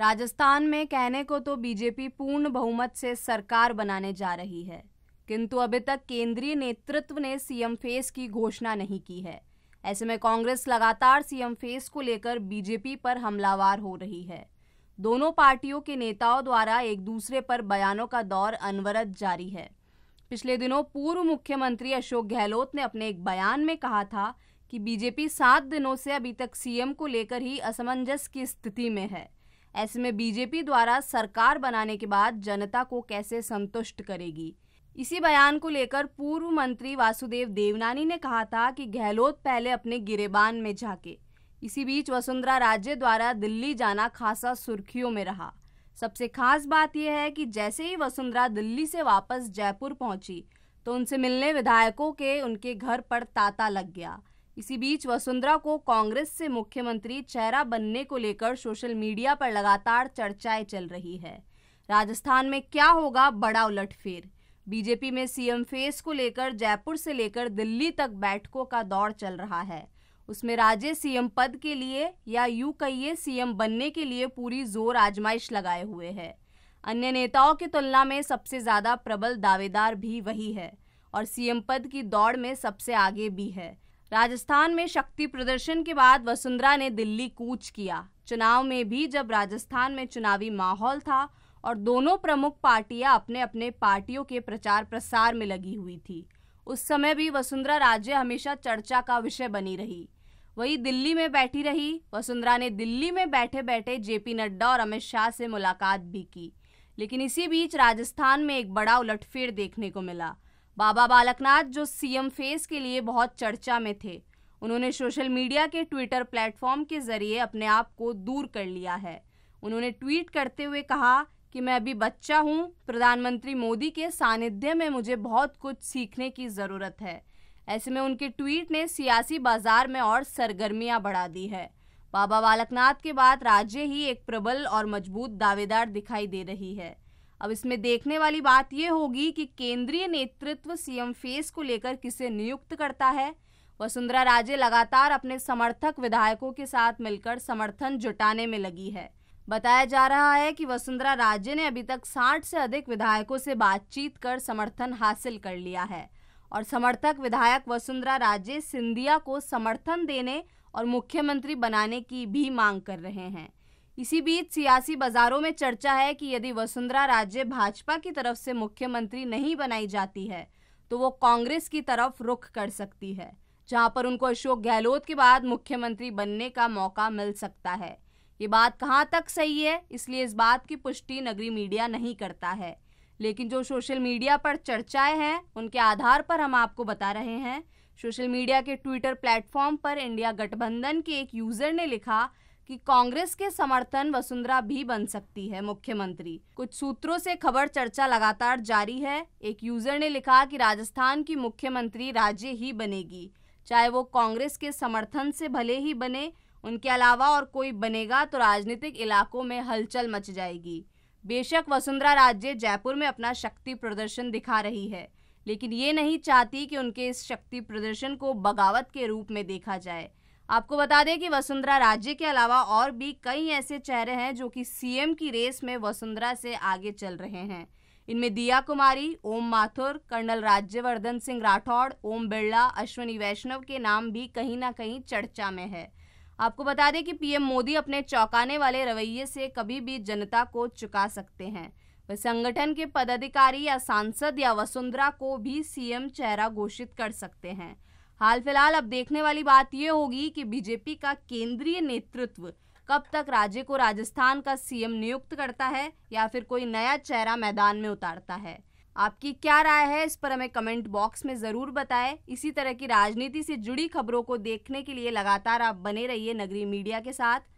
राजस्थान में कहने को तो बीजेपी पूर्ण बहुमत से सरकार बनाने जा रही है किंतु अभी तक केंद्रीय नेतृत्व ने सीएम फेस की घोषणा नहीं की है ऐसे में कांग्रेस लगातार सीएम फेस को लेकर बीजेपी पर हमलावार हो रही है दोनों पार्टियों के नेताओं द्वारा एक दूसरे पर बयानों का दौर अनवरत जारी है पिछले दिनों पूर्व मुख्यमंत्री अशोक गहलोत ने अपने एक बयान में कहा था कि बीजेपी सात दिनों से अभी तक सीएम को लेकर ही असमंजस की स्थिति में है ऐसे में बीजेपी द्वारा सरकार बनाने के बाद जनता को कैसे संतुष्ट करेगी इसी बयान को लेकर पूर्व मंत्री वासुदेव देवनानी ने कहा था कि गहलोत पहले अपने गिरेबान में झाके इसी बीच वसुंधरा राजे द्वारा दिल्ली जाना खासा सुर्खियों में रहा सबसे खास बात यह है कि जैसे ही वसुंधरा दिल्ली से वापस जयपुर पहुंची तो उनसे मिलने विधायकों के उनके घर पर तांता लग गया इसी बीच वसुंधरा को कांग्रेस से मुख्यमंत्री चेहरा बनने को लेकर सोशल मीडिया पर लगातार चर्चाएं चल रही है राजस्थान में क्या होगा बड़ा उलटफेर बीजेपी में सीएम फेस को लेकर जयपुर से लेकर दिल्ली तक बैठकों का दौर चल रहा है उसमें राज्य सीएम पद के लिए या यू कहिए सीएम बनने के लिए पूरी जोर आजमाइश लगाए हुए है अन्य नेताओं की तुलना में सबसे ज़्यादा प्रबल दावेदार भी वही है और सीएम पद की दौड़ में सबसे आगे भी है राजस्थान में शक्ति प्रदर्शन के बाद वसुंधरा ने दिल्ली कूच किया चुनाव में भी जब राजस्थान में चुनावी माहौल था और दोनों प्रमुख पार्टियां अपने अपने पार्टियों के प्रचार प्रसार में लगी हुई थी उस समय भी वसुंधरा राज्य हमेशा चर्चा का विषय बनी रही वही दिल्ली में बैठी रही वसुंधरा ने दिल्ली में बैठे बैठे जेपी नड्डा और अमित शाह से मुलाकात भी की लेकिन इसी बीच राजस्थान में एक बड़ा उलटफेर देखने को मिला बाबा बालकनाथ जो सीएम फेस के लिए बहुत चर्चा में थे उन्होंने सोशल मीडिया के ट्विटर प्लेटफॉर्म के जरिए अपने आप को दूर कर लिया है उन्होंने ट्वीट करते हुए कहा कि मैं अभी बच्चा हूँ प्रधानमंत्री मोदी के सानिध्य में मुझे बहुत कुछ सीखने की ज़रूरत है ऐसे में उनके ट्वीट ने सियासी बाजार में और सरगर्मियाँ बढ़ा दी है बाबा बालकनाथ के बाद राज्य ही एक प्रबल और मजबूत दावेदार दिखाई दे रही है अब इसमें देखने वाली बात यह होगी कि केंद्रीय नेतृत्व सीएम फेस को लेकर किसे नियुक्त करता है वसुंधरा राजे लगातार अपने समर्थक विधायकों के साथ मिलकर समर्थन जुटाने में लगी है बताया जा रहा है कि वसुंधरा राजे ने अभी तक साठ से अधिक विधायकों से बातचीत कर समर्थन हासिल कर लिया है और समर्थक विधायक वसुंधरा राजे सिंधिया को समर्थन देने और मुख्यमंत्री बनाने की भी मांग कर रहे हैं इसी बीच सियासी बाजारों में चर्चा है कि यदि वसुंधरा राजे भाजपा की तरफ से मुख्यमंत्री नहीं बनाई जाती है तो वो कांग्रेस की तरफ रुख कर सकती है जहां पर उनको अशोक गहलोत के बाद मुख्यमंत्री बनने का मौका मिल सकता है ये बात कहाँ तक सही है इसलिए इस बात की पुष्टि नगरी मीडिया नहीं करता है लेकिन जो सोशल मीडिया पर चर्चाएं हैं उनके आधार पर हम आपको बता रहे हैं सोशल मीडिया के ट्विटर प्लेटफॉर्म पर इंडिया गठबंधन के एक यूज़र ने लिखा कि कांग्रेस के समर्थन वसुंधरा भी बन सकती है मुख्यमंत्री कुछ सूत्रों से खबर चर्चा लगातार जारी है एक यूजर ने लिखा कि राजस्थान की मुख्यमंत्री राज्य ही बनेगी चाहे वो कांग्रेस के समर्थन से भले ही बने उनके अलावा और कोई बनेगा तो राजनीतिक इलाकों में हलचल मच जाएगी बेशक वसुंधरा राज्य जयपुर में अपना शक्ति प्रदर्शन दिखा रही है लेकिन ये नहीं चाहती कि उनके इस शक्ति प्रदर्शन को बगावत के रूप में देखा जाए आपको बता दें कि वसुंधरा राज्य के अलावा और भी कई ऐसे चेहरे हैं जो कि सीएम की रेस में वसुंधरा से आगे चल रहे हैं इनमें दिया कुमारी ओम माथुर कर्नल राज्यवर्धन सिंह राठौड़ ओम बिरला अश्विनी वैष्णव के नाम भी कहीं ना कहीं चर्चा में है आपको बता दें कि पीएम मोदी अपने चौंकाने वाले रवैये से कभी भी जनता को चुका सकते हैं वह संगठन के पदाधिकारी या सांसद या वसुंधरा को भी सीएम चेहरा घोषित कर सकते हैं हाल फिलहाल अब देखने वाली बात यह होगी कि बीजेपी का केंद्रीय नेतृत्व कब तक राज्य को राजस्थान का सीएम नियुक्त करता है या फिर कोई नया चेहरा मैदान में उतारता है आपकी क्या राय है इस पर हमें कमेंट बॉक्स में ज़रूर बताएं इसी तरह की राजनीति से जुड़ी खबरों को देखने के लिए लगातार आप बने रहिए नगरी मीडिया के साथ